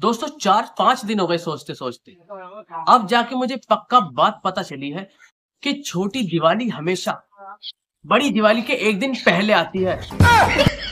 दोस्तों चार पांच दिन हो गए सोचते सोचते अब जाके मुझे पक्का बात पता चली है कि छोटी दिवाली हमेशा बड़ी दिवाली के एक दिन पहले आती है